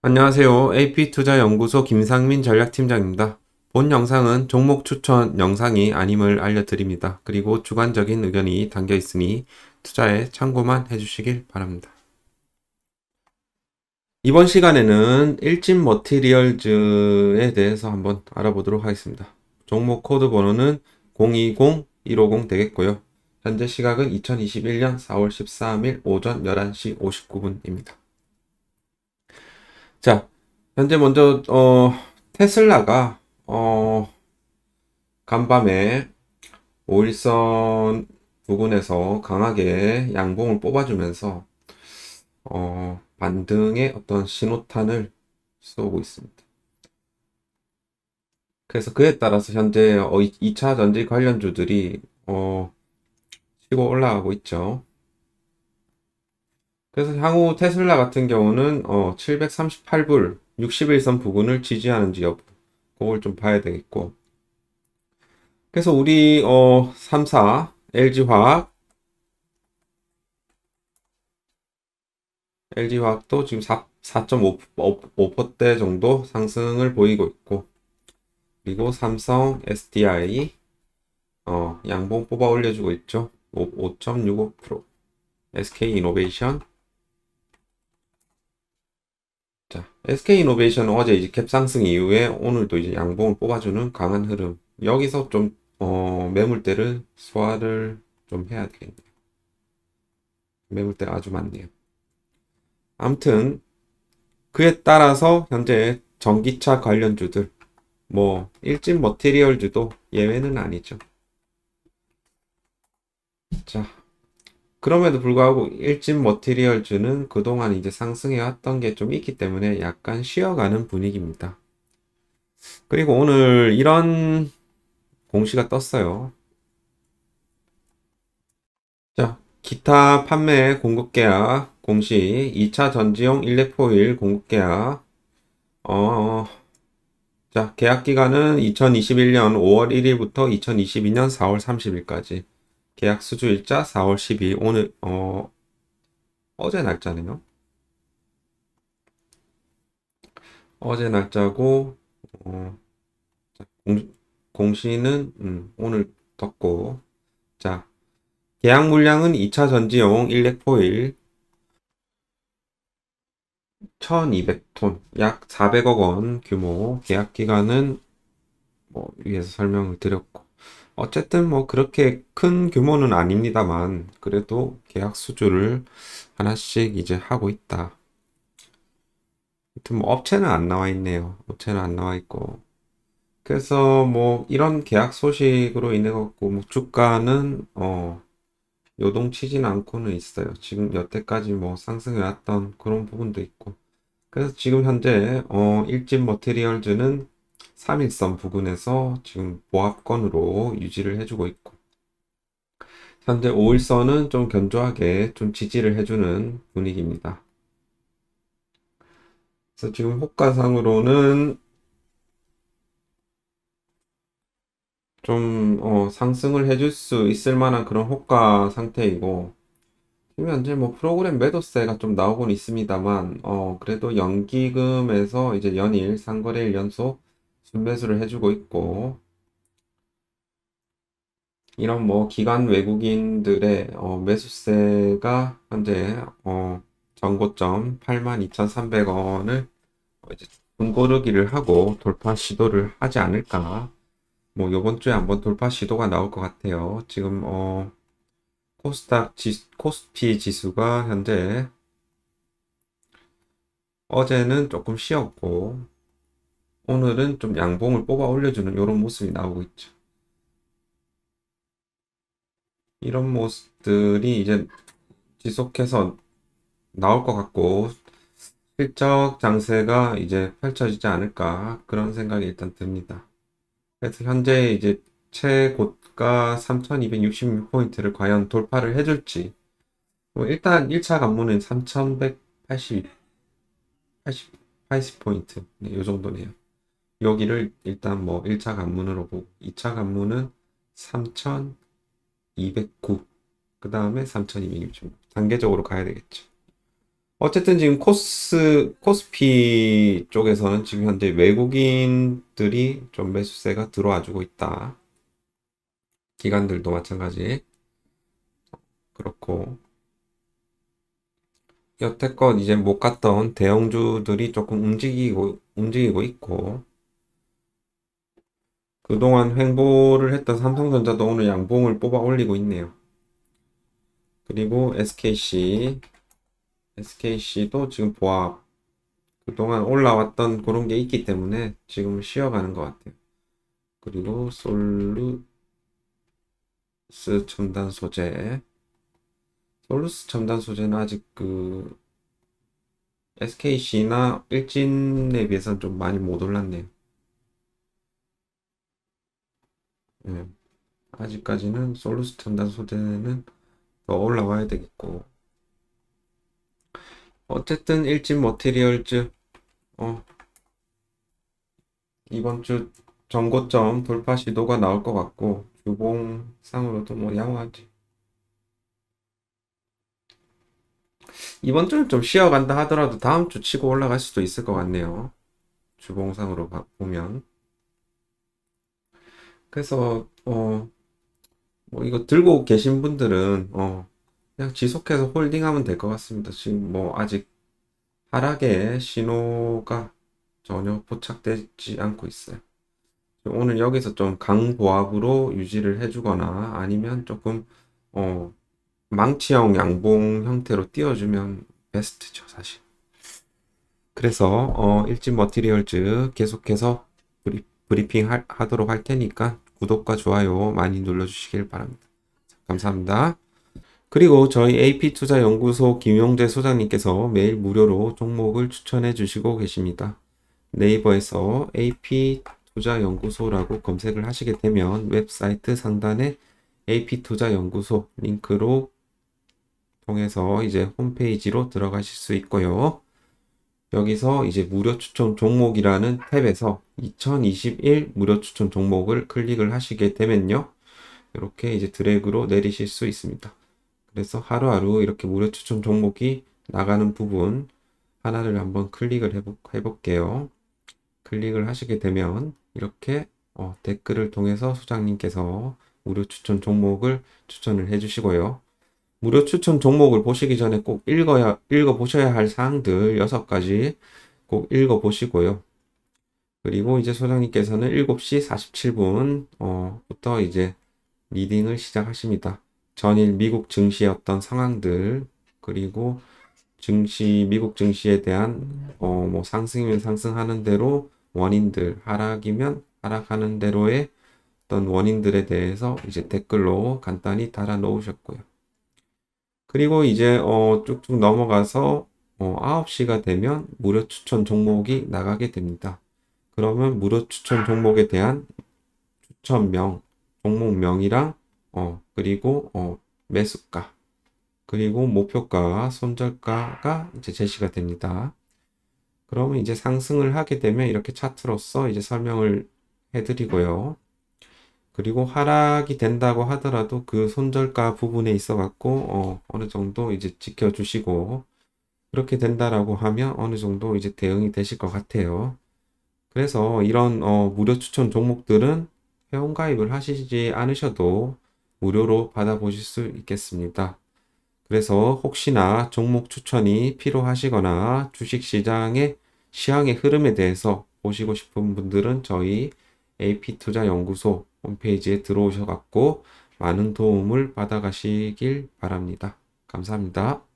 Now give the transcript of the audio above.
안녕하세요. AP투자연구소 김상민 전략팀장입니다. 본 영상은 종목 추천 영상이 아님을 알려드립니다. 그리고 주관적인 의견이 담겨 있으니 투자에 참고만 해주시길 바랍니다. 이번 시간에는 일진 머티리얼즈에 대해서 한번 알아보도록 하겠습니다. 종목 코드 번호는 020150 되겠고요. 현재 시각은 2021년 4월 13일 오전 11시 59분입니다. 자, 현재 먼저 어, 테슬라가 어, 간밤에 5일선 부근에서 강하게 양봉을 뽑아주면서 어, 반등의 어떤 신호탄을 쏘고 있습니다. 그래서 그에 따라서 현재 2차 어, 전지 관련주들이 어, 치고 올라가고 있죠. 그래서 향후 테슬라 같은 경우는 어 738불 61선 부근을 지지하는지 여부 그걸 좀 봐야 되겠고 그래서 우리 어 3사 LG화학 LG화학도 지금 4.5% 정도 상승을 보이고 있고 그리고 삼성 SDI 어, 양봉 뽑아 올려주고 있죠 5.65% SK 이노베이션 SK이노베이션은 어제 이제 갭 상승 이후에 오늘도 이제 양봉을 뽑아주는 강한 흐름. 여기서 좀 어, 매물대를 소화를 좀 해야 되겠네요. 매물대 아주 많네요. 아무튼 그에 따라서 현재 전기차 관련주들 뭐 일진 머티리얼주도 예외는 아니죠. 자. 그럼에도 불구하고 일진 머티리얼주는 그동안 이제 상승해왔던 게 좀 있기 때문에 약간 쉬어가는 분위기입니다. 그리고 오늘 이런 공시가 떴어요. 자, 기타 판매 공급계약 공시 2차 전지용 일렉포일 공급계약 어, 어. 자 계약기간은 2021년 5월 1일부터 2022년 4월 30일까지 계약 수주일자 4월 12일 오늘 어 어제 날짜네요. 어제 날짜고 어, 자, 공, 시는 음, 오늘 떴고 자 계약 물량은 2차 전지용 일렉포일 1200톤 약 400억 원 규모 계약 기간은 뭐 위에서 설명을 드렸고 어쨌든 뭐 그렇게 큰 규모는 아닙니다만 그래도 계약 수주를 하나씩 이제 하고 있다. 하여튼 뭐 업체는 안 나와 있네요. 업체는 안 나와 있고 그래서 뭐 이런 계약 소식으로 인해 갖고 뭐 주가는 어 요동치진 않고는 있어요. 지금 여태까지 뭐 상승해왔던 그런 부분도 있고 그래서 지금 현재 어 일진 머티리얼즈는 3일선 부근에서 지금 보합권으로 유지를 해주고 있고 현재 5일선은 좀 견조하게 좀 지지를 해주는 분위기입니다. 그래서 지금 호가상으로는 좀 어, 상승을 해줄 수 있을 만한 그런 호가 상태이고 지금 현재 뭐 프로그램 매도세가 좀 나오곤 있습니다만 어, 그래도 연기금에서 이제 연일 상거래일 연속 순매수를 해주고 있고 이런 뭐기간 외국인들의 어 매수세가 현재 어 전고점 82,300원을 어, 이제 군고르기를 하고 돌파 시도를 하지 않을까 뭐 요번 주에 한번 돌파 시도가 나올 것 같아요 지금 어 코스닥 지, 코스피 지수가 현재 어제는 조금 쉬었고 오늘은 좀 양봉을 뽑아 올려주는 이런 모습이 나오고 있죠. 이런 모습들이 이제 지속해서 나올 것 같고 실적 장세가 이제 펼쳐지지 않을까 그런 생각이 일단 듭니다. 그래서 현재 이제 최고가 3266포인트를 과연 돌파를 해줄지 뭐 일단 1차 관문은 3180 80, 80포인트 네, 이 정도네요. 여기를 일단 뭐 1차 간문으로 보고 2차 간문은 3209. 그 다음에 3260. 단계적으로 가야 되겠죠. 어쨌든 지금 코스, 코스피 쪽에서는 지금 현재 외국인들이 좀 매수세가 들어와주고 있다. 기관들도 마찬가지. 그렇고. 여태껏 이제 못 갔던 대형주들이 조금 움직이고, 움직이고 있고, 그동안 횡보를 했던 삼성전자도 오늘 양봉을 뽑아 올리고 있네요. 그리고 SKC, SKC도 지금 보합. 그동안 올라왔던 그런 게 있기 때문에 지금 쉬어가는 것 같아요. 그리고 솔루스 첨단 소재. 솔루스 첨단 소재는 아직 그 SKC나 일진에 비해서는 좀 많이 못 올랐네요. 예, 아직까지는 솔루스 전단 소재는 더 올라와야 되겠고 어쨌든 일진 머티리얼즈 어, 이번 주 전고점 돌파 시도가 나올 것 같고 주봉상으로도 뭐 양호하지 이번 주는 좀 쉬어간다 하더라도 다음 주 치고 올라갈 수도 있을 것 같네요 주봉상으로 보면 그래서 어 뭐 이거 들고 계신 분들은 어 그냥 지속해서 홀딩하면 될 것 같습니다. 지금 뭐 아직 하락의 신호가 전혀 포착되지 않고 있어요. 오늘 여기서 좀 강보합으로 유지를 해주거나 아니면 조금 어 망치형 양봉 형태로 띄워주면 베스트죠 사실. 그래서 어 일진 머티리얼즈 계속해서 브리핑 하, 하도록 할 테니까 구독과 좋아요 많이 눌러주시길 바랍니다. 감사합니다. 그리고 저희 AP투자연구소 김용재 소장님께서 매일 무료로 종목을 추천해 주시고 계십니다. 네이버에서 AP투자연구소라고 검색을 하시게 되면 웹사이트 상단에 AP투자연구소 링크로 통해서 이제 홈페이지로 들어가실 수 있고요. 여기서 이제 무료 추천 종목이라는 탭에서 2021 무료 추천 종목을 클릭을 하시게 되면요. 이렇게 이제 드래그로 내리실 수 있습니다. 그래서 하루하루 이렇게 무료 추천 종목이 나가는 부분 하나를 한번 클릭을 해보, 해볼게요. 클릭을 하시게 되면 이렇게 어, 댓글을 통해서 소장님께서 무료 추천 종목을 추천을 해주시고요. 무료 추천 종목을 보시기 전에 꼭 읽어야, 읽어보셔야 할 사항들 6가지 꼭 읽어보시고요. 그리고 이제 소장님께서는 7시 47분부터 어, 이제 리딩을 시작하십니다. 전일 미국 증시의 어떤 상황들, 그리고 증시, 미국 증시에 대한, 어, 뭐 상승이면 상승하는 대로 원인들, 하락이면 하락하는 대로의 어떤 원인들에 대해서 이제 댓글로 간단히 달아 놓으셨고요. 그리고 이제 어, 쭉쭉 넘어가서 어, 9시가 되면 무료 추천 종목이 나가게 됩니다. 그러면 무료 추천 종목에 대한 추천명, 종목명이랑 어, 그리고 어, 매수가, 그리고 목표가, 손절가가 이제 제시가 됩니다. 그러면 이제 상승을 하게 되면 이렇게 차트로서 이제 설명을 해드리고요. 그리고 하락이 된다고 하더라도 그 손절가 부분에 있어 갖고 어, 느 정도 이제 지켜주시고 그렇게 된다라고 하면 어느 정도 이제 대응이 되실 것 같아요. 그래서 이런 어, 무료 추천 종목들은 회원 가입을 하시지 않으셔도 무료로 받아보실 수 있겠습니다. 그래서 혹시나 종목 추천이 필요하시거나 주식시장의 시황의 흐름에 대해서 보시고 싶은 분들은 저희 AP투자연구소 홈페이지에 들어오셔갖고 많은 도움을 받아가시길 바랍니다. 감사합니다.